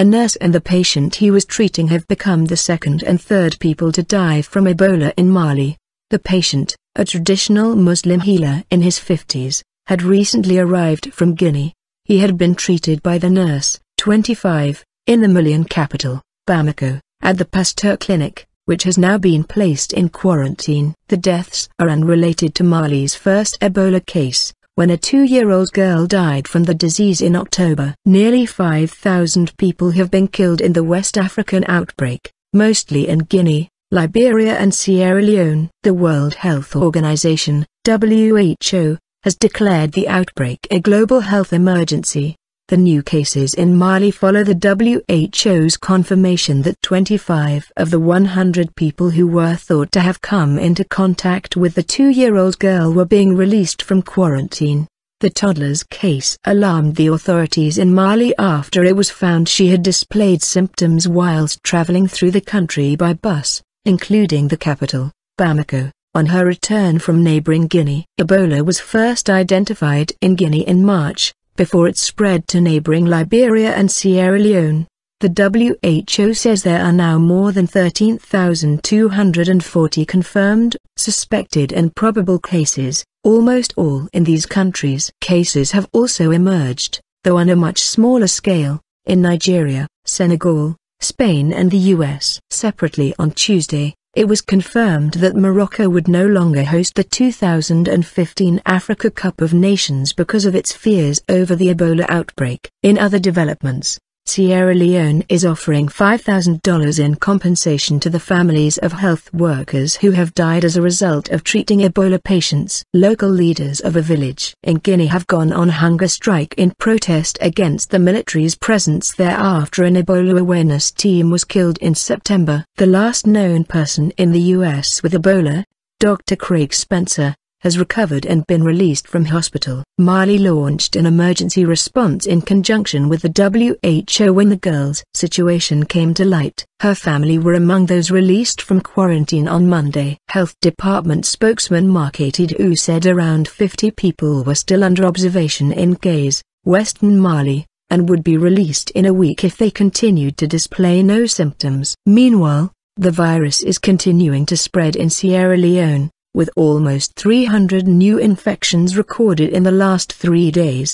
A nurse and the patient he was treating have become the second and third people to die from Ebola in Mali. The patient, a traditional Muslim healer in his 50s, had recently arrived from Guinea. He had been treated by the nurse, 25, in the Malian capital, Bamako, at the Pasteur Clinic, which has now been placed in quarantine. The deaths are unrelated to Mali's first Ebola case, when a two-year-old girl died from the disease in October. Nearly 5,000 people have been killed in the West African outbreak, mostly in Guinea, Liberia and Sierra Leone. The World Health Organization, WHO, has declared the outbreak a global health emergency. The new cases in Mali follow the WHO's confirmation that 25 of the 100 people who were thought to have come into contact with the two-year-old girl were being released from quarantine. The toddler's case alarmed the authorities in Mali after it was found she had displayed symptoms whilst travelling through the country by bus, including the capital, Bamako. On her return from neighbouring Guinea, Ebola was first identified in Guinea in March, before it spread to neighboring Liberia and Sierra Leone. The WHO says there are now more than 13,240 confirmed, suspected and probable cases, almost all in these countries. Cases have also emerged, though on a much smaller scale, in Nigeria, Senegal, Spain and the US. Separately on Tuesday, it was confirmed that Morocco would no longer host the 2015 Africa Cup of Nations because of its fears over the Ebola outbreak. In other developments, Sierra Leone is offering $5,000 in compensation to the families of health workers who have died as a result of treating Ebola patients. Local leaders of a village in Guinea have gone on hunger strike in protest against the military's presence there after an Ebola awareness team was killed in September. The last known person in the U.S. with Ebola, Dr. Craig Spencer, has recovered and been released from hospital. Mali launched an emergency response in conjunction with the WHO when the girl's situation came to light. Her family were among those released from quarantine on Monday. Health Department spokesman Mark Atidou said around 50 people were still under observation in Gaze, Western Mali, and would be released in a week if they continued to display no symptoms. Meanwhile, the virus is continuing to spread in Sierra Leone, with almost 300 new infections recorded in the last three days.